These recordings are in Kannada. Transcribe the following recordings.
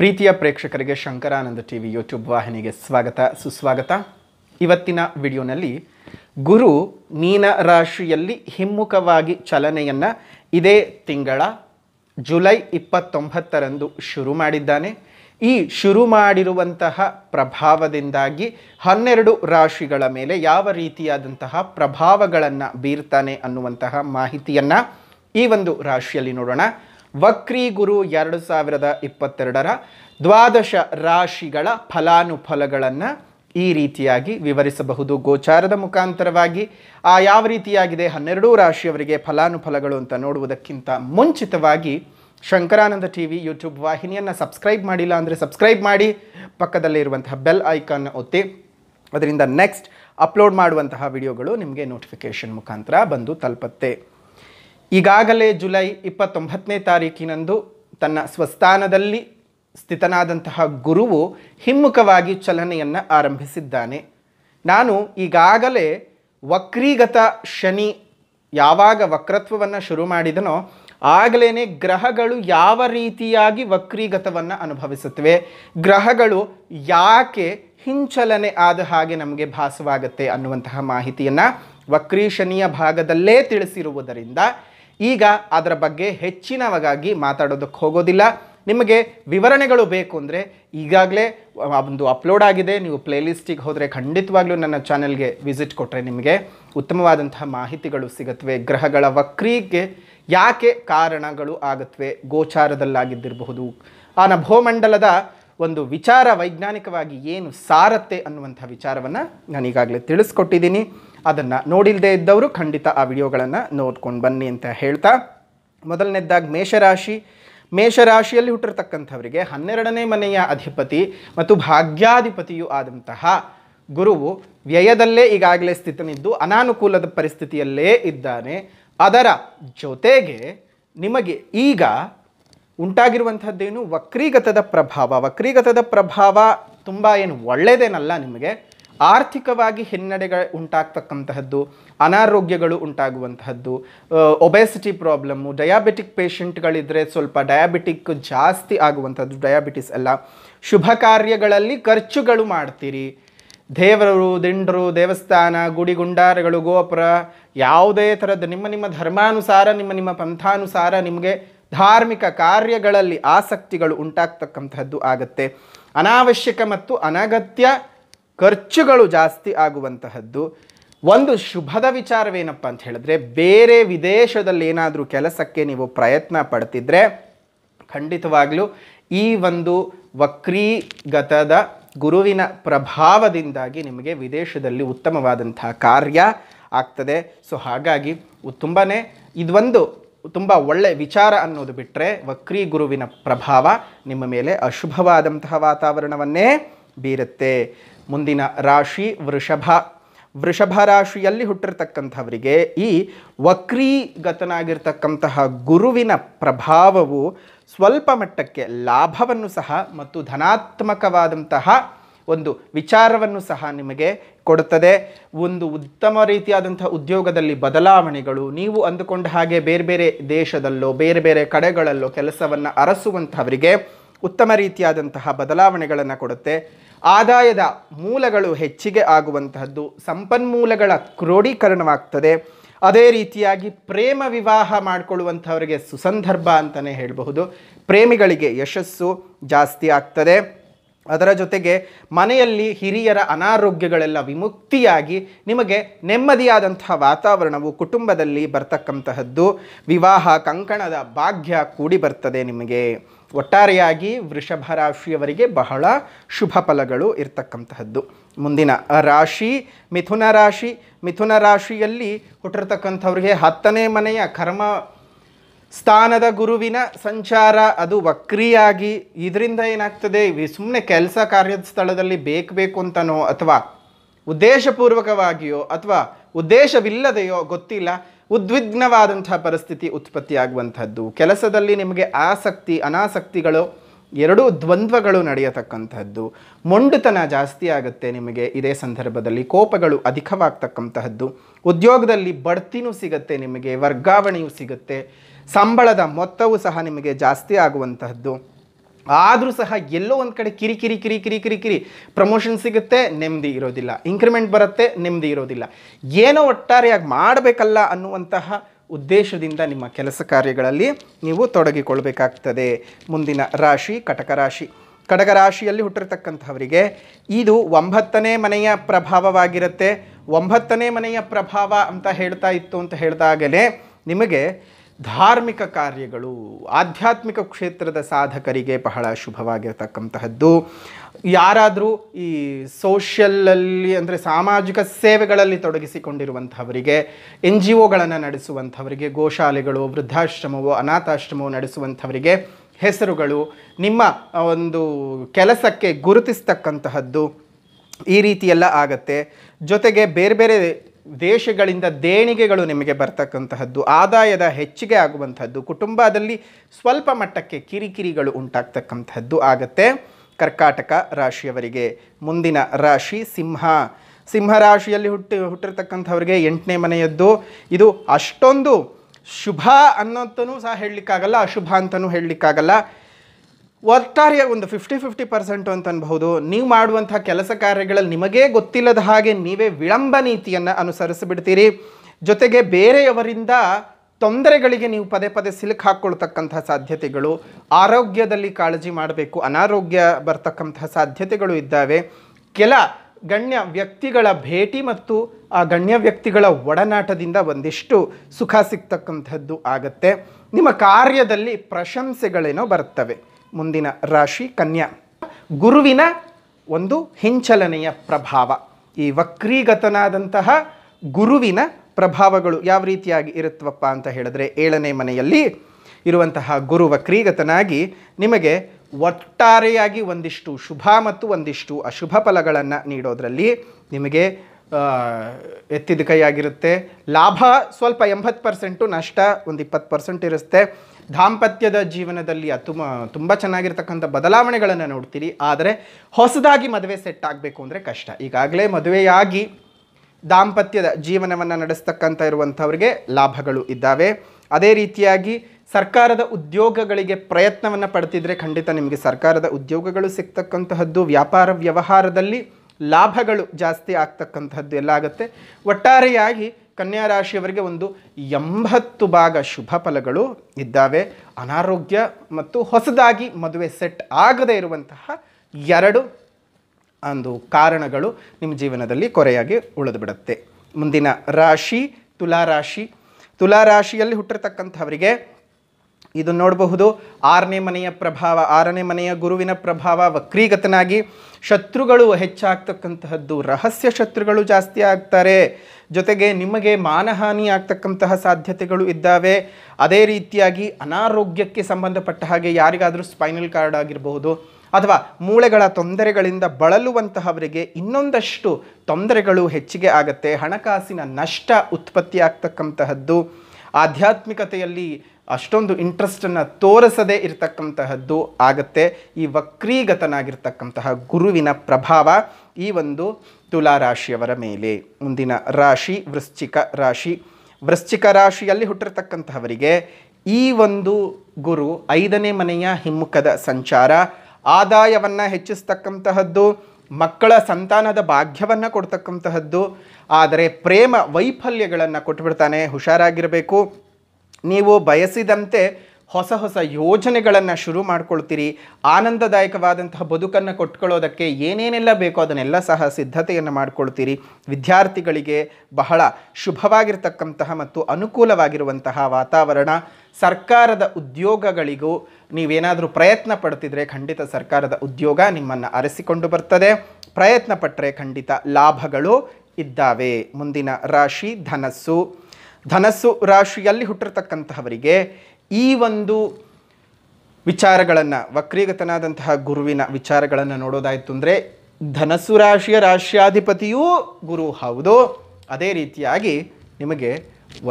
ಪ್ರೀತಿಯ ಪ್ರೇಕ್ಷಕರಿಗೆ ಶಂಕರಾನಂದ ಟಿ ವಿ ಯೂಟ್ಯೂಬ್ ವಾಹಿನಿಗೆ ಸ್ವಾಗತ ಸುಸ್ವಾಗತ ಇವತ್ತಿನ ವಿಡಿಯೋನಲ್ಲಿ ಗುರು ಮೀನ ರಾಶಿಯಲ್ಲಿ ಹಿಮ್ಮುಖವಾಗಿ ಚಲನೆಯನ್ನು ಇದೇ ತಿಂಗಳ ಜುಲೈ ಇಪ್ಪತ್ತೊಂಬತ್ತರಂದು ಶುರು ಮಾಡಿದ್ದಾನೆ ಈ ಶುರು ಮಾಡಿರುವಂತಹ ಪ್ರಭಾವದಿಂದಾಗಿ ಹನ್ನೆರಡು ರಾಶಿಗಳ ಮೇಲೆ ಯಾವ ರೀತಿಯಾದಂತಹ ಪ್ರಭಾವಗಳನ್ನು ಬೀರ್ತಾನೆ ಅನ್ನುವಂತಹ ಮಾಹಿತಿಯನ್ನು ಈ ಒಂದು ರಾಶಿಯಲ್ಲಿ ನೋಡೋಣ ವಕ್ರಿ ಗುರು ಎರಡು ಸಾವಿರದ ಇಪ್ಪತ್ತೆರಡರ ದ್ವಾದಶ ರಾಶಿಗಳ ಫಲಾನುಫಲಗಳನ್ನು ಈ ರೀತಿಯಾಗಿ ವಿವರಿಸಬಹುದು ಗೋಚಾರದ ಮುಖಾಂತರವಾಗಿ ಆ ಯಾವ ರೀತಿಯಾಗಿದೆ ಹನ್ನೆರಡೂ ರಾಶಿಯವರಿಗೆ ಫಲಾನುಫಲಗಳು ಅಂತ ನೋಡುವುದಕ್ಕಿಂತ ಮುಂಚಿತವಾಗಿ ಶಂಕರಾನಂದ ಟಿ ವಿ ಯೂಟ್ಯೂಬ್ ವಾಹಿನಿಯನ್ನು ಸಬ್ಸ್ಕ್ರೈಬ್ ಮಾಡಿಲ್ಲ ಅಂದರೆ ಸಬ್ಸ್ಕ್ರೈಬ್ ಮಾಡಿ ಪಕ್ಕದಲ್ಲಿರುವಂತಹ ಬೆಲ್ ಐಕಾನ್ ಒತ್ತಿ ಅದರಿಂದ ನೆಕ್ಸ್ಟ್ ಅಪ್ಲೋಡ್ ಮಾಡುವಂತಹ ವಿಡಿಯೋಗಳು ನಿಮಗೆ ನೋಟಿಫಿಕೇಷನ್ ಮುಖಾಂತರ ಬಂದು ತಲುಪತ್ತೆ ಈಗಾಗಲೇ ಜುಲೈ ಇಪ್ಪತ್ತೊಂಬತ್ತನೇ ತಾರೀಕಿನಂದು ತನ್ನ ಸ್ವಸ್ಥಾನದಲ್ಲಿ ಸ್ಥಿತನಾದಂತಹ ಗುರುವು ಹಿಮ್ಮುಖವಾಗಿ ಚಲನೆಯನ್ನು ಆರಂಭಿಸಿದ್ದಾನೆ ನಾನು ಈಗಾಗಲೇ ವಕ್ರೀಗತ ಶನಿ ಯಾವಾಗ ವಕ್ರತ್ವವನ್ನು ಶುರು ಮಾಡಿದನೋ ಆಗಲೇ ಗ್ರಹಗಳು ಯಾವ ರೀತಿಯಾಗಿ ವಕ್ರೀಗತವನ್ನು ಅನುಭವಿಸುತ್ತವೆ ಗ್ರಹಗಳು ಯಾಕೆ ಹಿಂಚಲನೆ ಆದ ಹಾಗೆ ನಮಗೆ ಭಾಸವಾಗುತ್ತೆ ಅನ್ನುವಂತಹ ಮಾಹಿತಿಯನ್ನು ಶನಿಯ ಭಾಗದಲ್ಲೇ ತಿಳಿಸಿರುವುದರಿಂದ ಈಗ ಅದರ ಬಗ್ಗೆ ಹೆಚ್ಚಿನವಾಗಿ ಮಾತಾಡೋದಕ್ಕೆ ಹೋಗೋದಿಲ್ಲ ನಿಮಗೆ ವಿವರಣೆಗಳು ಬೇಕು ಅಂದರೆ ಈಗಾಗಲೇ ಒಂದು ಅಪ್ಲೋಡ್ ಆಗಿದೆ ನೀವು ಪ್ಲೇಲಿಸ್ಟಿಗೆ ಹೋದರೆ ಖಂಡಿತವಾಗ್ಲೂ ನನ್ನ ಚಾನೆಲ್ಗೆ ವಿಸಿಟ್ ಕೊಟ್ಟರೆ ನಿಮಗೆ ಉತ್ತಮವಾದಂತಹ ಮಾಹಿತಿಗಳು ಸಿಗುತ್ತವೆ ಗ್ರಹಗಳ ವಕ್ರಿಗೆ ಯಾಕೆ ಕಾರಣಗಳು ಆಗುತ್ತವೆ ಗೋಚಾರದಲ್ಲಾಗಿದ್ದಿರಬಹುದು ಆ ನಭೋಮಂಡಲದ ಒಂದು ವಿಚಾರ ವೈಜ್ಞಾನಿಕವಾಗಿ ಏನು ಸಾರತ್ತೆ ಅನ್ನುವಂಥ ವಿಚಾರವನ್ನು ನಾನೀಗಾಗಲೇ ತಿಳಿಸ್ಕೊಟ್ಟಿದ್ದೀನಿ ಅದನ್ನು ನೋಡಿಲ್ಲದೆ ಇದ್ದವರು ಖಂಡಿತ ಆ ವಿಡಿಯೋಗಳನ್ನು ನೋಡ್ಕೊಂಡು ಬನ್ನಿ ಅಂತ ಹೇಳ್ತಾ ಮೊದಲನೇದಾಗಿ ಮೇಷರಾಶಿ ಮೇಷರಾಶಿಯಲ್ಲಿ ಹುಟ್ಟಿರ್ತಕ್ಕಂಥವರಿಗೆ ಹನ್ನೆರಡನೇ ಮನೆಯ ಅಧಿಪತಿ ಮತ್ತು ಭಾಗ್ಯಾಧಿಪತಿಯೂ ಆದಂತಹ ಗುರುವು ವ್ಯಯದಲ್ಲೇ ಈಗಾಗಲೇ ಸ್ಥಿತನಿದ್ದು ಅನಾನುಕೂಲದ ಪರಿಸ್ಥಿತಿಯಲ್ಲೇ ಇದ್ದಾನೆ ಅದರ ಜೊತೆಗೆ ನಿಮಗೆ ಈಗ ಉಂಟಾಗಿರುವಂಥದ್ದೇನು ವಕ್ರೀಗತದ ಪ್ರಭಾವ ವಕ್ರೀಗತದ ಪ್ರಭಾವ ತುಂಬ ಏನು ಒಳ್ಳೆಯದೇನಲ್ಲ ನಿಮಗೆ ಆರ್ಥಿಕವಾಗಿ ಹಿನ್ನಡೆಗಳ ಉಂಟಾಗ್ತಕ್ಕಂತಹದ್ದು ಅನಾರೋಗ್ಯಗಳು ಉಂಟಾಗುವಂತಹದ್ದು ಒಬೆಸಿಟಿ ಪ್ರಾಬ್ಲಮ್ಮು ಡಯಾಬಿಟಿಕ್ ಪೇಷೆಂಟ್ಗಳಿದ್ದರೆ ಸ್ವಲ್ಪ ಡಯಾಬಿಟಿಕ್ ಜಾಸ್ತಿ ಆಗುವಂಥದ್ದು ಡಯಾಬಿಟಿಸ್ ಎಲ್ಲ ಶುಭ ಕಾರ್ಯಗಳಲ್ಲಿ ಖರ್ಚುಗಳು ಮಾಡ್ತೀರಿ ದೇವರು ದಿಂಡರು ದೇವಸ್ಥಾನ ಗುಡಿ ಗುಂಡಾರಗಳು ಗೋಪುರ ಯಾವುದೇ ಥರದ ನಿಮ್ಮ ನಿಮ್ಮ ಧರ್ಮಾನುಸಾರ ನಿಮ್ಮ ನಿಮ್ಮ ಪಂಥಾನುಸಾರ ನಿಮಗೆ ಧಾರ್ಮಿಕ ಕಾರ್ಯಗಳಲ್ಲಿ ಆಸಕ್ತಿಗಳು ಉಂಟಾಗ್ತಕ್ಕಂಥದ್ದು ಆಗತ್ತೆ ಅನಾವಶ್ಯಕ ಮತ್ತು ಅನಗತ್ಯ ಖರ್ಚುಗಳು ಜಾಸ್ತಿ ಆಗುವಂತಹದ್ದು ಒಂದು ಶುಭದ ವಿಚಾರವೇನಪ್ಪ ಅಂತ ಹೇಳಿದ್ರೆ ಬೇರೆ ವಿದೇಶದಲ್ಲಿ ಏನಾದರೂ ಕೆಲಸಕ್ಕೆ ನೀವು ಪ್ರಯತ್ನ ಪಡ್ತಿದ್ರೆ ಖಂಡಿತವಾಗಲೂ ಈ ಒಂದು ವಕ್ರೀಗತದ ಗುರುವಿನ ಪ್ರಭಾವದಿಂದಾಗಿ ನಿಮಗೆ ವಿದೇಶದಲ್ಲಿ ಉತ್ತಮವಾದಂತಹ ಕಾರ್ಯ ಆಗ್ತದೆ ಸೊ ಹಾಗಾಗಿ ತುಂಬಾ ಇದೊಂದು ತುಂಬ ಒಳ್ಳೆ ವಿಚಾರ ಅನ್ನೋದು ಬಿಟ್ಟರೆ ವಕ್ರಿ ಗುರುವಿನ ಪ್ರಭಾವ ನಿಮ್ಮ ಮೇಲೆ ಅಶುಭವಾದಂತಹ ವಾತಾವರಣವನ್ನೇ ಬೀರುತ್ತೆ ಮುಂದಿನ ರಾಶಿ ವೃಷಭ ವೃಷಭ ರಾಶಿಯಲ್ಲಿ ಹುಟ್ಟಿರ್ತಕ್ಕಂಥವರಿಗೆ ಈ ವಕ್ರೀಗತನಾಗಿರ್ತಕ್ಕಂತಹ ಗುರುವಿನ ಪ್ರಭಾವವು ಸ್ವಲ್ಪ ಮಟ್ಟಕ್ಕೆ ಲಾಭವನ್ನು ಸಹ ಮತ್ತು ಧನಾತ್ಮಕವಾದಂತಹ ಒಂದು ವಿಚಾರವನ್ನು ಸಹ ನಿಮಗೆ ಕೊಡುತ್ತದೆ ಒಂದು ಉತ್ತಮ ರೀತಿಯಾದಂಥ ಉದ್ಯೋಗದಲ್ಲಿ ಬದಲಾವಣೆಗಳು ನೀವು ಅಂದುಕೊಂಡ ಹಾಗೆ ಬೇರೆ ಬೇರೆ ದೇಶದಲ್ಲೋ ಬೇರೆ ಬೇರೆ ಕಡೆಗಳಲ್ಲೋ ಕೆಲಸವನ್ನು ಅರಸುವಂಥವರಿಗೆ ಉತ್ತಮ ರೀತಿಯಾದಂತಹ ಬದಲಾವಣೆಗಳನ್ನು ಕೊಡುತ್ತೆ ಆದಾಯದ ಮೂಲಗಳು ಹೆಚ್ಚಿಗೆ ಆಗುವಂತಹದ್ದು ಸಂಪನ್ಮೂಲಗಳ ಕ್ರೋಢೀಕರಣವಾಗ್ತದೆ ಅದೇ ರೀತಿಯಾಗಿ ಪ್ರೇಮ ವಿವಾಹ ಮಾಡಿಕೊಳ್ಳುವಂಥವರಿಗೆ ಸುಸಂದರ್ಭ ಅಂತಲೇ ಹೇಳಬಹುದು ಪ್ರೇಮಿಗಳಿಗೆ ಯಶಸ್ಸು ಜಾಸ್ತಿ ಆಗ್ತದೆ ಅದರ ಜೊತೆಗೆ ಮನೆಯಲ್ಲಿ ಹಿರಿಯರ ಅನಾರೋಗ್ಯಗಳೆಲ್ಲ ವಿಮುಕ್ತಿಯಾಗಿ ನಿಮಗೆ ನೆಮ್ಮದಿಯಾದಂತಹ ವಾತಾವರಣವು ಕುಟುಂಬದಲ್ಲಿ ಬರ್ತಕ್ಕಂತಹದ್ದು ವಿವಾಹ ಕಂಕಣದ ಭಾಗ್ಯ ಕೂಡಿ ಬರ್ತದೆ ನಿಮಗೆ ಒಟ್ಟಾರೆಯಾಗಿ ವೃಷಭ ರಾಶಿಯವರಿಗೆ ಬಹಳ ಶುಭ ಫಲಗಳು ಇರ್ತಕ್ಕಂತಹದ್ದು ಮುಂದಿನ ರಾಶಿ ಮಿಥುನ ರಾಶಿ ಮಿಥುನ ರಾಶಿಯಲ್ಲಿ ಹುಟ್ಟಿರ್ತಕ್ಕಂಥವ್ರಿಗೆ ಹತ್ತನೇ ಮನೆಯ ಕರ್ಮ ಸ್ಥಾನದ ಗುರುವಿನ ಸಂಚಾರ ಅದು ವಕ್ರಿಯಾಗಿ ಇದರಿಂದ ಏನಾಗ್ತದೆ ಸುಮ್ಮನೆ ಕೆಲಸ ಕಾರ್ಯದ ಸ್ಥಳದಲ್ಲಿ ಬೇಕು ಬೇಕು ಅಂತನೋ ಅಥವಾ ಉದ್ದೇಶಪೂರ್ವಕವಾಗಿಯೋ ಅಥವಾ ಉದ್ದೇಶವಿಲ್ಲದೆಯೋ ಗೊತ್ತಿಲ್ಲ ಉದ್ವಿಗ್ನವಾದಂಥ ಪರಿಸ್ಥಿತಿ ಉತ್ಪತ್ತಿಯಾಗುವಂಥದ್ದು ಕೆಲಸದಲ್ಲಿ ನಿಮಗೆ ಆಸಕ್ತಿ ಅನಾಸಕ್ತಿಗಳು ಎರಡೂ ದ್ವಂದ್ವಗಳು ನಡೆಯತಕ್ಕಂಥದ್ದು ಮೊಂಡುತನ ಜಾಸ್ತಿ ಆಗುತ್ತೆ ನಿಮಗೆ ಇದೇ ಸಂದರ್ಭದಲ್ಲಿ ಕೋಪಗಳು ಅಧಿಕವಾಗ್ತಕ್ಕಂತಹದ್ದು ಉದ್ಯೋಗದಲ್ಲಿ ಬಡ್ತಿನೂ ಸಿಗುತ್ತೆ ನಿಮಗೆ ವರ್ಗಾವಣೆಯೂ ಸಿಗುತ್ತೆ ಸಂಬಳದ ಮೊತ್ತವೂ ಸಹ ನಿಮಗೆ ಜಾಸ್ತಿ ಆಗುವಂತಹದ್ದು ಆದರೂ ಸಹ ಎಲ್ಲೋ ಒಂದು ಕಡೆ ಕಿರಿ ಕಿರಿ ಕಿರಿ ಕಿರಿ ಕಿರಿ ಕಿರಿ ಪ್ರಮೋಷನ್ ಸಿಗುತ್ತೆ ನೆಮ್ಮದಿ ಇರೋದಿಲ್ಲ ಇನ್ಕ್ರಿಮೆಂಟ್ ಬರುತ್ತೆ ನೆಮ್ಮದಿ ಇರೋದಿಲ್ಲ ಏನೋ ಒಟ್ಟಾರೆಯಾಗಿ ಮಾಡಬೇಕಲ್ಲ ಅನ್ನುವಂತಹ ಉದ್ದೇಶದಿಂದ ನಿಮ್ಮ ಕೆಲಸ ಕಾರ್ಯಗಳಲ್ಲಿ ನೀವು ತೊಡಗಿಕೊಳ್ಬೇಕಾಗ್ತದೆ ಮುಂದಿನ ರಾಶಿ ಕಟಕ ರಾಶಿ ಕಟಕ ರಾಶಿಯಲ್ಲಿ ಹುಟ್ಟಿರ್ತಕ್ಕಂಥವರಿಗೆ ಇದು ಒಂಬತ್ತನೇ ಮನೆಯ ಪ್ರಭಾವವಾಗಿರುತ್ತೆ ಒಂಬತ್ತನೇ ಮನೆಯ ಪ್ರಭಾವ ಅಂತ ಹೇಳ್ತಾ ಇತ್ತು ಅಂತ ಹೇಳಿದಾಗಲೇ ನಿಮಗೆ ಧಾರ್ಮಿಕ ಕಾರ್ಯಗಳು ಆಧ್ಯಾತ್ಮಿಕ ಕ್ಷೇತ್ರದ ಸಾಧಕರಿಗೆ ಬಹಳ ಶುಭವಾಗಿರತಕ್ಕಂತಹದ್ದು ಯಾರಾದರೂ ಈ ಸೋಷಿಯಲಲ್ಲಿ ಅಂದರೆ ಸಾಮಾಜಿಕ ಸೇವೆಗಳಲ್ಲಿ ತೊಡಗಿಸಿಕೊಂಡಿರುವಂಥವರಿಗೆ ಎನ್ ಜಿ ಒಗಳನ್ನು ನಡೆಸುವಂಥವರಿಗೆ ಗೋಶಾಲೆಗಳು ವೃದ್ಧಾಶ್ರಮವು ಅನಾಥಾಶ್ರಮವೋ ನಡೆಸುವಂಥವರಿಗೆ ಹೆಸರುಗಳು ನಿಮ್ಮ ಒಂದು ಕೆಲಸಕ್ಕೆ ಗುರುತಿಸ್ತಕ್ಕಂತಹದ್ದು ಈ ರೀತಿಯೆಲ್ಲ ಆಗತ್ತೆ ಜೊತೆಗೆ ಬೇರೆ ಬೇರೆ ದೇಶಗಳಿಂದ ದೇಣಿಗೆಗಳು ನಿಮಗೆ ಬರ್ತಕ್ಕಂತಹದ್ದು ಆದಾಯದ ಹೆಚ್ಚಿಗೆ ಆಗುವಂಥದ್ದು ಕುಟುಂಬದಲ್ಲಿ ಸ್ವಲ್ಪ ಮಟ್ಟಕ್ಕೆ ಕಿರಿಕಿರಿಗಳು ಉಂಟಾಗ್ತಕ್ಕಂಥದ್ದು ಆಗತ್ತೆ ಕರ್ಕಾಟಕ ರಾಶಿಯವರಿಗೆ ಮುಂದಿನ ರಾಶಿ ಸಿಂಹ ಸಿಂಹ ರಾಶಿಯಲ್ಲಿ ಹುಟ್ಟಿ ಹುಟ್ಟಿರ್ತಕ್ಕಂಥವ್ರಿಗೆ ಎಂಟನೇ ಮನೆಯದ್ದು ಇದು ಅಷ್ಟೊಂದು ಶುಭ ಅನ್ನೋಂತನೂ ಸಹ ಹೇಳಲಿಕ್ಕಾಗಲ್ಲ ಅಶುಭ ಅಂತಲೂ ಹೇಳಲಿಕ್ಕಾಗಲ್ಲ ಒಟ್ಟಾರೆಯಾಗಿ ಒಂದು ಫಿಫ್ಟಿ ಫಿಫ್ಟಿ ಪರ್ಸೆಂಟು ಅಂತ ಅನ್ಬಹುದು ನೀವು ಮಾಡುವಂಥ ಕೆಲಸ ಕಾರ್ಯಗಳಲ್ಲಿ ನಿಮಗೇ ಗೊತ್ತಿಲ್ಲದ ಹಾಗೆ ನೀವೇ ವಿಳಂಬ ನೀತಿಯನ್ನು ಅನುಸರಿಸಿಬಿಡ್ತೀರಿ ಜೊತೆಗೆ ಬೇರೆಯವರಿಂದ ತೊಂದರೆಗಳಿಗೆ ನೀವು ಪದೇ ಪದೇ ಸಿಲುಕ್ ಹಾಕ್ಕೊಳ್ತಕ್ಕಂಥ ಸಾಧ್ಯತೆಗಳು ಆರೋಗ್ಯದಲ್ಲಿ ಕಾಳಜಿ ಮಾಡಬೇಕು ಅನಾರೋಗ್ಯ ಬರ್ತಕ್ಕಂಥ ಸಾಧ್ಯತೆಗಳು ಇದ್ದಾವೆ ಕೆಲ ಗಣ್ಯ ವ್ಯಕ್ತಿಗಳ ಭೇಟಿ ಮತ್ತು ಆ ಗಣ್ಯ ವ್ಯಕ್ತಿಗಳ ಒಡನಾಟದಿಂದ ಒಂದಿಷ್ಟು ಸುಖ ಸಿಗ್ತಕ್ಕಂಥದ್ದು ಆಗತ್ತೆ ನಿಮ್ಮ ಕಾರ್ಯದಲ್ಲಿ ಪ್ರಶಂಸೆಗಳೇನೋ ಬರ್ತವೆ ಮುಂದಿನ ರಾಶಿ ಕನ್ಯಾ ಗುರುವಿನ ಒಂದು ಹಿಂಚಲನೆಯ ಪ್ರಭಾವ ಈ ವಕ್ರೀಗತನಾದಂತಹ ಗುರುವಿನ ಪ್ರಭಾವಗಳು ಯಾವ ರೀತಿಯಾಗಿ ಇರುತ್ತವಪ್ಪ ಅಂತ ಹೇಳಿದ್ರೆ ಏಳನೇ ಮನೆಯಲ್ಲಿ ಇರುವಂತಹ ಗುರು ವಕ್ರೀಗತನಾಗಿ ನಿಮಗೆ ಒಟ್ಟಾರೆಯಾಗಿ ಒಂದಿಷ್ಟು ಶುಭ ಮತ್ತು ಒಂದಿಷ್ಟು ಅಶುಭ ಫಲಗಳನ್ನು ನೀಡೋದರಲ್ಲಿ ನಿಮಗೆ ಎತ್ತಿದ ಕೈಯಾಗಿರುತ್ತೆ ಲಾಭ ಸ್ವಲ್ಪ ಎಂಬತ್ತು ಪರ್ಸೆಂಟು ನಷ್ಟ ಒಂದು ಇಪ್ಪತ್ತು ಪರ್ಸೆಂಟ್ ಇರುತ್ತೆ ದಾಂಪತ್ಯದ ಜೀವನದಲ್ಲಿ ತುಂಬ ತುಂಬ ಚೆನ್ನಾಗಿರ್ತಕ್ಕಂಥ ಬದಲಾವಣೆಗಳನ್ನು ನೋಡ್ತೀರಿ ಆದರೆ ಹೊಸದಾಗಿ ಮದುವೆ ಸೆಟ್ ಆಗಬೇಕು ಅಂದರೆ ಕಷ್ಟ ಈಗಾಗಲೇ ಮದುವೆಯಾಗಿ ದಾಂಪತ್ಯದ ಜೀವನವನ್ನು ನಡೆಸ್ತಕ್ಕಂಥ ಇರುವಂಥವ್ರಿಗೆ ಲಾಭಗಳು ಇದ್ದಾವೆ ಅದೇ ರೀತಿಯಾಗಿ ಸರ್ಕಾರದ ಉದ್ಯೋಗಗಳಿಗೆ ಪ್ರಯತ್ನವನ್ನು ಪಡ್ತಿದ್ರೆ ಖಂಡಿತ ನಿಮಗೆ ಸರ್ಕಾರದ ಉದ್ಯೋಗಗಳು ಸಿಗ್ತಕ್ಕಂತಹದ್ದು ವ್ಯಾಪಾರ ವ್ಯವಹಾರದಲ್ಲಿ ಲಾಭಗಳು ಜಾಸ್ತಿ ಆಗ್ತಕ್ಕಂಥದ್ದು ಎಲ್ಲ ಆಗುತ್ತೆ ಒಟ್ಟಾರೆಯಾಗಿ ಕನ್ಯಾ ರಾಶಿಯವರಿಗೆ ಒಂದು ಎಂಬತ್ತು ಭಾಗ ಶುಭ ಫಲಗಳು ಇದ್ದಾವೆ ಅನಾರೋಗ್ಯ ಮತ್ತು ಹೊಸದಾಗಿ ಮದುವೆ ಸೆಟ್ ಆಗದೇ ಇರುವಂತಹ ಎರಡು ಒಂದು ಕಾರಣಗಳು ನಿಮ್ಮ ಜೀವನದಲ್ಲಿ ಕೊರೆಯಾಗಿ ಬಿಡುತ್ತೆ ಮುಂದಿನ ರಾಶಿ ತುಲಾರಾಶಿ ತುಲಾರಾಶಿಯಲ್ಲಿ ಹುಟ್ಟಿರ್ತಕ್ಕಂಥವರಿಗೆ ಇದು ನೋಡಬಹುದು ಆರನೇ ಮನೆಯ ಪ್ರಭಾವ ಆರನೇ ಮನೆಯ ಗುರುವಿನ ಪ್ರಭಾವ ವಕ್ರೀಗತನಾಗಿ ಶತ್ರುಗಳು ಹೆಚ್ಚಾಗ್ತಕ್ಕಂತಹದ್ದು ರಹಸ್ಯ ಶತ್ರುಗಳು ಜಾಸ್ತಿ ಆಗ್ತಾರೆ ಜೊತೆಗೆ ನಿಮಗೆ ಮಾನಹಾನಿ ಆಗ್ತಕ್ಕಂತಹ ಸಾಧ್ಯತೆಗಳು ಇದ್ದಾವೆ ಅದೇ ರೀತಿಯಾಗಿ ಅನಾರೋಗ್ಯಕ್ಕೆ ಸಂಬಂಧಪಟ್ಟ ಹಾಗೆ ಯಾರಿಗಾದರೂ ಸ್ಪೈನಲ್ ಕಾರ್ಡ್ ಆಗಿರಬಹುದು ಅಥವಾ ಮೂಳೆಗಳ ತೊಂದರೆಗಳಿಂದ ಬಳಲುವಂತಹವರಿಗೆ ಇನ್ನೊಂದಷ್ಟು ತೊಂದರೆಗಳು ಹೆಚ್ಚಿಗೆ ಆಗುತ್ತೆ ಹಣಕಾಸಿನ ನಷ್ಟ ಉತ್ಪತ್ತಿ ಆಗ್ತಕ್ಕಂತಹದ್ದು ಆಧ್ಯಾತ್ಮಿಕತೆಯಲ್ಲಿ ಅಷ್ಟೊಂದು ಇಂಟ್ರೆಸ್ಟನ್ನು ತೋರಿಸದೇ ಇರತಕ್ಕಂತಹದ್ದು ಆಗತ್ತೆ ಈ ವಕ್ರೀಗತನಾಗಿರ್ತಕ್ಕಂತಹ ಗುರುವಿನ ಪ್ರಭಾವ ಈ ಒಂದು ತುಲಾರಾಶಿಯವರ ಮೇಲೆ ಮುಂದಿನ ರಾಶಿ ವೃಶ್ಚಿಕ ರಾಶಿ ವೃಶ್ಚಿಕ ರಾಶಿಯಲ್ಲಿ ಹುಟ್ಟಿರ್ತಕ್ಕಂತಹವರಿಗೆ ಈ ಒಂದು ಗುರು ಐದನೇ ಮನೆಯ ಹಿಮ್ಮುಖದ ಸಂಚಾರ ಆದಾಯವನ್ನು ಹೆಚ್ಚಿಸ್ತಕ್ಕಂತಹದ್ದು ಮಕ್ಕಳ ಸಂತಾನದ ಭಾಗ್ಯವನ್ನು ಕೊಡ್ತಕ್ಕಂತಹದ್ದು ಆದರೆ ಪ್ರೇಮ ವೈಫಲ್ಯಗಳನ್ನು ಕೊಟ್ಟುಬಿಡ್ತಾನೆ ಹುಷಾರಾಗಿರಬೇಕು ನೀವು ಬಯಸಿದಂತೆ ಹೊಸ ಹೊಸ ಯೋಜನೆಗಳನ್ನು ಶುರು ಮಾಡ್ಕೊಳ್ತೀರಿ ಆನಂದದಾಯಕವಾದಂತಹ ಬದುಕನ್ನು ಕೊಟ್ಕೊಳ್ಳೋದಕ್ಕೆ ಏನೇನೆಲ್ಲ ಬೇಕೋ ಅದನ್ನೆಲ್ಲ ಸಹ ಸಿದ್ಧತೆಯನ್ನು ಮಾಡ್ಕೊಳ್ತೀರಿ ವಿದ್ಯಾರ್ಥಿಗಳಿಗೆ ಬಹಳ ಶುಭವಾಗಿರ್ತಕ್ಕಂತಹ ಮತ್ತು ಅನುಕೂಲವಾಗಿರುವಂತಹ ವಾತಾವರಣ ಸರ್ಕಾರದ ಉದ್ಯೋಗಗಳಿಗೂ ನೀವೇನಾದರೂ ಪ್ರಯತ್ನ ಪಡ್ತಿದ್ರೆ ಖಂಡಿತ ಸರ್ಕಾರದ ಉದ್ಯೋಗ ನಿಮ್ಮನ್ನು ಅರಸಿಕೊಂಡು ಬರ್ತದೆ ಪ್ರಯತ್ನ ಪಟ್ಟರೆ ಖಂಡಿತ ಲಾಭಗಳು ಇದ್ದಾವೆ ಮುಂದಿನ ರಾಶಿ ಧನಸ್ಸು ಧನಸ್ಸು ರಾಶಿಯಲ್ಲಿ ಹುಟ್ಟಿರ್ತಕ್ಕಂತಹವರಿಗೆ ಈ ಒಂದು ವಿಚಾರಗಳನ್ನು ವಕ್ರೀಗತನಾದಂತಹ ಗುರುವಿನ ವಿಚಾರಗಳನ್ನು ನೋಡೋದಾಯಿತು ಅಂದರೆ ಧನಸ್ಸು ರಾಶಿಯ ರಾಶ್ಯಾಧಿಪತಿಯೂ ಗುರು ಹೌದು ಅದೇ ರೀತಿಯಾಗಿ ನಿಮಗೆ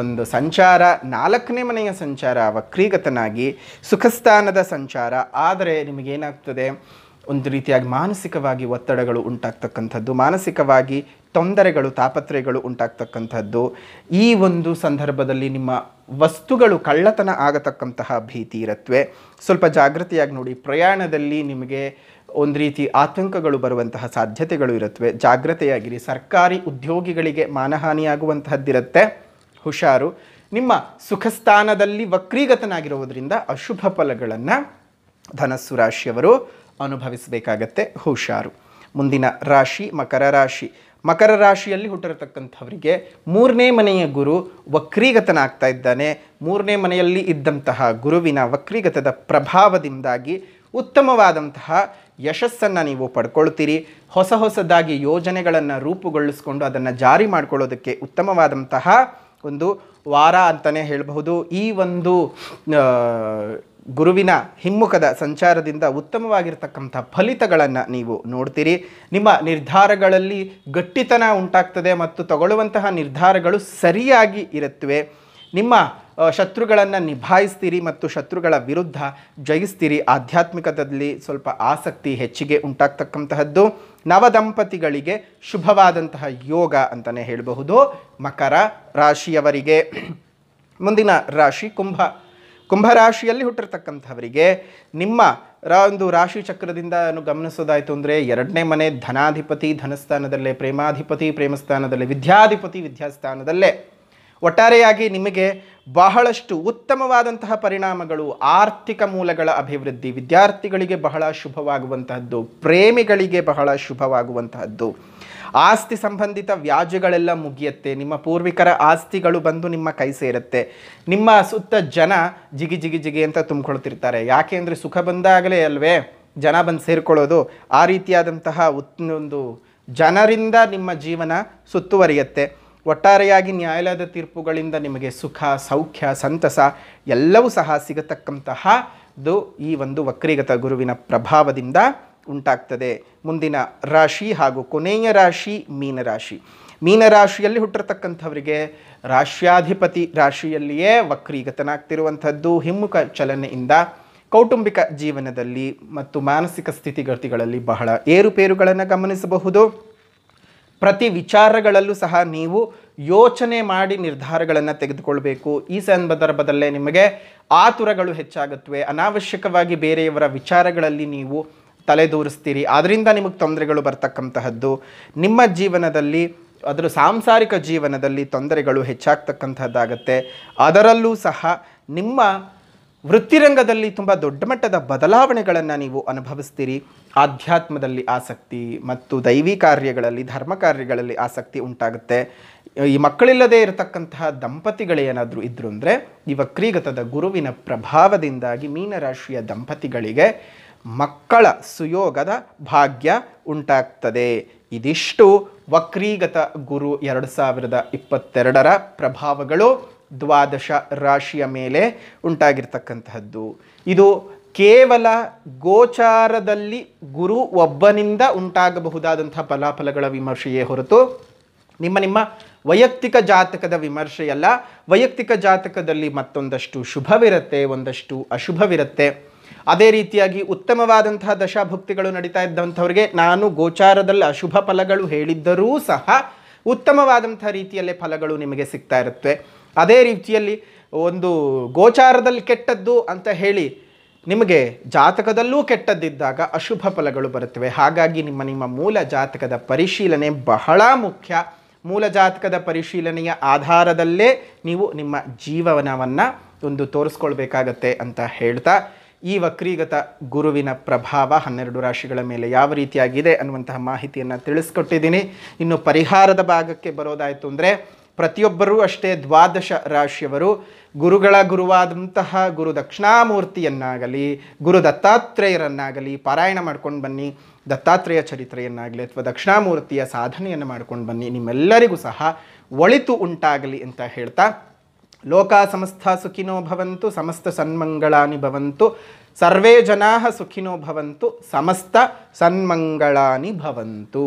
ಒಂದು ಸಂಚಾರ ನಾಲ್ಕನೇ ಮನೆಯ ಸಂಚಾರ ವಕ್ರೀಗತನಾಗಿ ಸುಖಸ್ಥಾನದ ಸಂಚಾರ ಆದರೆ ನಿಮಗೇನಾಗ್ತದೆ ಒಂದು ರೀತಿಯಾಗಿ ಮಾನಸಿಕವಾಗಿ ಒತ್ತಡಗಳು ಉಂಟಾಗ್ತಕ್ಕಂಥದ್ದು ಮಾನಸಿಕವಾಗಿ ತೊಂದರೆಗಳು ತಾಪತ್ರಯಗಳು ಉಂಟಾಗ್ತಕ್ಕಂಥದ್ದು ಈ ಒಂದು ಸಂದರ್ಭದಲ್ಲಿ ನಿಮ್ಮ ವಸ್ತುಗಳು ಕಳ್ಳತನ ಆಗತಕ್ಕಂತಹ ಭೀತಿ ಇರತ್ವೆ ಸ್ವಲ್ಪ ಜಾಗೃತಿಯಾಗಿ ನೋಡಿ ಪ್ರಯಾಣದಲ್ಲಿ ನಿಮಗೆ ಒಂದು ರೀತಿ ಆತಂಕಗಳು ಬರುವಂತಹ ಸಾಧ್ಯತೆಗಳು ಇರುತ್ತವೆ ಜಾಗ್ರತೆಯಾಗಿರಿ ಸರ್ಕಾರಿ ಉದ್ಯೋಗಿಗಳಿಗೆ ಮಾನಹಾನಿಯಾಗುವಂತಹದ್ದಿರುತ್ತೆ ಹುಷಾರು ನಿಮ್ಮ ಸುಖಸ್ಥಾನದಲ್ಲಿ ವಕ್ರೀಗತನಾಗಿರುವುದರಿಂದ ಅಶುಭ ಫಲಗಳನ್ನು ಧನಸ್ಸು ರಾಶಿಯವರು ಅನುಭವಿಸಬೇಕಾಗತ್ತೆ ಹುಷಾರು ಮುಂದಿನ ರಾಶಿ ಮಕರ ರಾಶಿ ಮಕರ ರಾಶಿಯಲ್ಲಿ ಹುಟ್ಟಿರತಕ್ಕಂಥವರಿಗೆ ಮೂರನೇ ಮನೆಯ ಗುರು ವಕ್ರೀಗತನಾಗ್ತಾ ಇದ್ದಾನೆ ಮೂರನೇ ಮನೆಯಲ್ಲಿ ಇದ್ದಂತಹ ಗುರುವಿನ ವಕ್ರೀಗತದ ಪ್ರಭಾವದಿಂದಾಗಿ ಉತ್ತಮವಾದಂತಹ ಯಶಸ್ಸನ್ನು ನೀವು ಪಡ್ಕೊಳ್ತೀರಿ ಹೊಸ ಹೊಸದಾಗಿ ಯೋಜನೆಗಳನ್ನು ರೂಪುಗೊಳಿಸ್ಕೊಂಡು ಅದನ್ನು ಜಾರಿ ಮಾಡಿಕೊಳ್ಳೋದಕ್ಕೆ ಉತ್ತಮವಾದಂತಹ ಒಂದು ವಾರ ಅಂತಲೇ ಹೇಳಬಹುದು ಈ ಒಂದು ಗುರುವಿನ ಹಿಮ್ಮುಖದ ಸಂಚಾರದಿಂದ ಉತ್ತಮವಾಗಿರ್ತಕ್ಕಂಥ ಫಲಿತಗಳನ್ನು ನೀವು ನೋಡ್ತೀರಿ ನಿಮ್ಮ ನಿರ್ಧಾರಗಳಲ್ಲಿ ಗಟ್ಟಿತನ ಉಂಟಾಗ್ತದೆ ಮತ್ತು ತಗೊಳ್ಳುವಂತಹ ನಿರ್ಧಾರಗಳು ಸರಿಯಾಗಿ ಇರುತ್ತವೆ ನಿಮ್ಮ ಶತ್ರುಗಳನ್ನು ನಿಭಾಯಿಸ್ತೀರಿ ಮತ್ತು ಶತ್ರುಗಳ ವಿರುದ್ಧ ಜಯಿಸ್ತೀರಿ ಆಧ್ಯಾತ್ಮಿಕದಲ್ಲಿ ಸ್ವಲ್ಪ ಆಸಕ್ತಿ ಹೆಚ್ಚಿಗೆ ಉಂಟಾಗ್ತಕ್ಕಂತಹದ್ದು ನವದಂಪತಿಗಳಿಗೆ ಶುಭವಾದಂತಹ ಯೋಗ ಅಂತಲೇ ಹೇಳಬಹುದು ಮಕರ ರಾಶಿಯವರಿಗೆ ಮುಂದಿನ ರಾಶಿ ಕುಂಭ ಕುಂಭರಾಶಿಯಲ್ಲಿ ಹುಟ್ಟಿರ್ತಕ್ಕಂಥವರಿಗೆ ನಿಮ್ಮ ರಾ ಒಂದು ರಾಶಿ ಚಕ್ರದಿಂದ ಗಮನಿಸೋದಾಯಿತು ಅಂದರೆ ಎರಡನೇ ಮನೆ ಧನಾಧಿಪತಿ ಧನಸ್ಥಾನದಲ್ಲೇ ಪ್ರೇಮಾಧಿಪತಿ ಪ್ರೇಮಸ್ಥಾನದಲ್ಲೇ ವಿದ್ಯಾಧಿಪತಿ ವಿದ್ಯಾಸ್ಥಾನದಲ್ಲೇ ಒಟ್ಟಾರೆಯಾಗಿ ನಿಮಗೆ ಬಹಳಷ್ಟು ಉತ್ತಮವಾದಂತಹ ಪರಿಣಾಮಗಳು ಆರ್ಥಿಕ ಮೂಲಗಳ ಅಭಿವೃದ್ಧಿ ವಿದ್ಯಾರ್ಥಿಗಳಿಗೆ ಬಹಳ ಶುಭವಾಗುವಂತಹದ್ದು ಪ್ರೇಮಿಗಳಿಗೆ ಬಹಳ ಶುಭವಾಗುವಂತಹದ್ದು ಆಸ್ತಿ ಸಂಬಂಧಿತ ವ್ಯಾಜ್ಯಗಳೆಲ್ಲ ಮುಗಿಯುತ್ತೆ ನಿಮ್ಮ ಪೂರ್ವಿಕರ ಆಸ್ತಿಗಳು ಬಂದು ನಿಮ್ಮ ಕೈ ಸೇರುತ್ತೆ ನಿಮ್ಮ ಸುತ್ತ ಜನ ಜಿಗಿ ಜಿಗಿ ಜಿಗಿ ಅಂತ ತುಂಬಿಕೊಳ್ತಿರ್ತಾರೆ ಯಾಕೆ ಅಂದರೆ ಸುಖ ಬಂದಾಗಲೇ ಅಲ್ವೇ ಜನ ಬಂದು ಸೇರಿಕೊಳ್ಳೋದು ಆ ರೀತಿಯಾದಂತಹ ಒಂದು ಜನರಿಂದ ನಿಮ್ಮ ಜೀವನ ಸುತ್ತುವರಿಯುತ್ತೆ ಒಟ್ಟಾರೆಯಾಗಿ ನ್ಯಾಯಾಲಯದ ತೀರ್ಪುಗಳಿಂದ ನಿಮಗೆ ಸುಖ ಸೌಖ್ಯ ಸಂತಸ ಎಲ್ಲವೂ ಸಹ ಸಿಗತಕ್ಕಂತಹದು ಈ ಒಂದು ವಕ್ರಿಗತ ಗುರುವಿನ ಪ್ರಭಾವದಿಂದ ಉಂಟಾಗ್ತದೆ ಮುಂದಿನ ರಾಶಿ ಹಾಗೂ ಕೊನೆಯ ರಾಶಿ ಮೀನರಾಶಿ ಮೀನರಾಶಿಯಲ್ಲಿ ಹುಟ್ಟಿರತಕ್ಕಂಥವರಿಗೆ ರಾಶ್ಯಾಧಿಪತಿ ರಾಶಿಯಲ್ಲಿಯೇ ವಕ್ರೀಗತನಾಗ್ತಿರುವಂಥದ್ದು ಹಿಮ್ಮುಖ ಚಲನೆಯಿಂದ ಕೌಟುಂಬಿಕ ಜೀವನದಲ್ಲಿ ಮತ್ತು ಮಾನಸಿಕ ಸ್ಥಿತಿಗತಿಗಳಲ್ಲಿ ಬಹಳ ಏರುಪೇರುಗಳನ್ನು ಗಮನಿಸಬಹುದು ಪ್ರತಿ ವಿಚಾರಗಳಲ್ಲೂ ಸಹ ನೀವು ಯೋಚನೆ ಮಾಡಿ ನಿರ್ಧಾರಗಳನ್ನು ತೆಗೆದುಕೊಳ್ಬೇಕು ಈ ಸಂದರ್ಭದಲ್ಲೇ ನಿಮಗೆ ಆತುರಗಳು ಹೆಚ್ಚಾಗುತ್ತವೆ ಅನಾವಶ್ಯಕವಾಗಿ ಬೇರೆಯವರ ವಿಚಾರಗಳಲ್ಲಿ ನೀವು ತಲೆದೋರಿಸ್ತೀರಿ ಆದ್ದರಿಂದ ನಿಮಗೆ ತೊಂದರೆಗಳು ಬರ್ತಕ್ಕಂತಹದ್ದು ನಿಮ್ಮ ಜೀವನದಲ್ಲಿ ಅದರ ಸಾಂಸಾರಿಕ ಜೀವನದಲ್ಲಿ ತೊಂದರೆಗಳು ಹೆಚ್ಚಾಗ್ತಕ್ಕಂಥದ್ದಾಗತ್ತೆ ಅದರಲ್ಲೂ ಸಹ ನಿಮ್ಮ ವೃತ್ತಿರಂಗದಲ್ಲಿ ತುಂಬ ದೊಡ್ಡ ಮಟ್ಟದ ಬದಲಾವಣೆಗಳನ್ನು ನೀವು ಅನುಭವಿಸ್ತೀರಿ ಆಧ್ಯಾತ್ಮದಲ್ಲಿ ಆಸಕ್ತಿ ಮತ್ತು ದೈವಿ ಕಾರ್ಯಗಳಲ್ಲಿ ಧರ್ಮ ಕಾರ್ಯಗಳಲ್ಲಿ ಆಸಕ್ತಿ ಉಂಟಾಗುತ್ತೆ ಈ ಮಕ್ಕಳಿಲ್ಲದೆ ಇರತಕ್ಕಂತಹ ದಂಪತಿಗಳೇನಾದರೂ ಇದ್ರು ಅಂದರೆ ಈ ವಕ್ರೀಗತದ ಗುರುವಿನ ಪ್ರಭಾವದಿಂದಾಗಿ ಮೀನರಾಶಿಯ ದಂಪತಿಗಳಿಗೆ ಮಕ್ಕಳ ಸುಯೋಗದ ಭಾಗ್ಯ ಉಂಟಾಗ್ತದೆ ಇದಿಷ್ಟು ವಕ್ರೀಗತ ಗುರು ಎರಡು ಸಾವಿರದ ಇಪ್ಪತ್ತೆರಡರ ಪ್ರಭಾವಗಳು ದ್ವಾದಶ ರಾಶಿಯ ಮೇಲೆ ಉಂಟಾಗಿರ್ತಕ್ಕಂತಹದ್ದು ಇದು ಕೇವಲ ಗೋಚಾರದಲ್ಲಿ ಗುರು ಒಬ್ಬನಿಂದ ಉಂಟಾಗಬಹುದಾದಂಥ ಫಲಾಫಲಗಳ ವಿಮರ್ಶೆಯೇ ಹೊರತು ನಿಮ್ಮ ನಿಮ್ಮ ವೈಯಕ್ತಿಕ ಜಾತಕದ ವಿಮರ್ಶೆಯಲ್ಲ ವೈಯಕ್ತಿಕ ಜಾತಕದಲ್ಲಿ ಮತ್ತೊಂದಷ್ಟು ಶುಭವಿರುತ್ತೆ ಒಂದಷ್ಟು ಅಶುಭವಿರುತ್ತೆ ಅದೇ ರೀತಿಯಾಗಿ ಉತ್ತಮವಾದಂತಹ ದಶಾಭುಕ್ತಿಗಳು ನಡೀತಾ ಇದ್ದಂಥವ್ರಿಗೆ ನಾನು ಗೋಚಾರದಲ್ಲಿ ಅಶುಭ ಫಲಗಳು ಹೇಳಿದ್ದರೂ ಸಹ ಉತ್ತಮವಾದಂಥ ರೀತಿಯಲ್ಲೇ ಫಲಗಳು ನಿಮಗೆ ಸಿಗ್ತಾ ಇರುತ್ತೆ ಅದೇ ರೀತಿಯಲ್ಲಿ ಒಂದು ಗೋಚಾರದಲ್ಲಿ ಕೆಟ್ಟದ್ದು ಅಂತ ಹೇಳಿ ನಿಮಗೆ ಜಾತಕದಲ್ಲೂ ಕೆಟ್ಟದ್ದಿದ್ದಾಗ ಅಶುಭ ಫಲಗಳು ಬರುತ್ತವೆ ಹಾಗಾಗಿ ನಿಮ್ಮ ನಿಮ್ಮ ಮೂಲ ಜಾತಕದ ಪರಿಶೀಲನೆ ಬಹಳ ಮುಖ್ಯ ಮೂಲ ಜಾತಕದ ಪರಿಶೀಲನೆಯ ಆಧಾರದಲ್ಲೇ ನೀವು ನಿಮ್ಮ ಜೀವನವನ್ನು ಒಂದು ತೋರಿಸ್ಕೊಳ್ಬೇಕಾಗತ್ತೆ ಅಂತ ಹೇಳ್ತಾ ಈ ವಕ್ರೀಗತ ಗುರುವಿನ ಪ್ರಭಾವ ಹನ್ನೆರಡು ರಾಶಿಗಳ ಮೇಲೆ ಯಾವ ರೀತಿಯಾಗಿದೆ ಅನ್ನುವಂತಹ ಮಾಹಿತಿಯನ್ನು ತಿಳಿಸ್ಕೊಟ್ಟಿದ್ದೀನಿ ಇನ್ನು ಪರಿಹಾರದ ಭಾಗಕ್ಕೆ ಬರೋದಾಯಿತು ಅಂದರೆ ಪ್ರತಿಯೊಬ್ಬರೂ ಅಷ್ಟೇ ದ್ವಾದಶ ರಾಶಿಯವರು ಗುರುಗಳ ಗುರುವಾದಂತಹ ಗುರು ದಕ್ಷಿಣಾಮೂರ್ತಿಯನ್ನಾಗಲಿ ಗುರು ದತ್ತಾತ್ರೇಯರನ್ನಾಗಲಿ ಪಾರಾಯಣ ಮಾಡ್ಕೊಂಡು ಬನ್ನಿ ದತ್ತಾತ್ರೇಯ ಚರಿತ್ರೆಯನ್ನಾಗಲಿ ಅಥವಾ ದಕ್ಷಿಣಾಮೂರ್ತಿಯ ಸಾಧನೆಯನ್ನು ಮಾಡ್ಕೊಂಡು ಬನ್ನಿ ನಿಮ್ಮೆಲ್ಲರಿಗೂ ಸಹ ಒಳಿತು ಉಂಟಾಗಲಿ ಅಂತ ಹೇಳ್ತಾ ಲೋಕಾ ಸಮಸ್ತ ಸುಖಿನೋ ಭವಂತು ಸಮಸ್ತ ಸನ್ಮಂಗಳಾನಿ ಭವಂತು ಸರ್ವೇ ಜನಾ ಸುಖಿನೋ ಭವಂತು ಸಮಸ್ತ ಸನ್ಮಂಗಳಾನಿ ಭವಂತು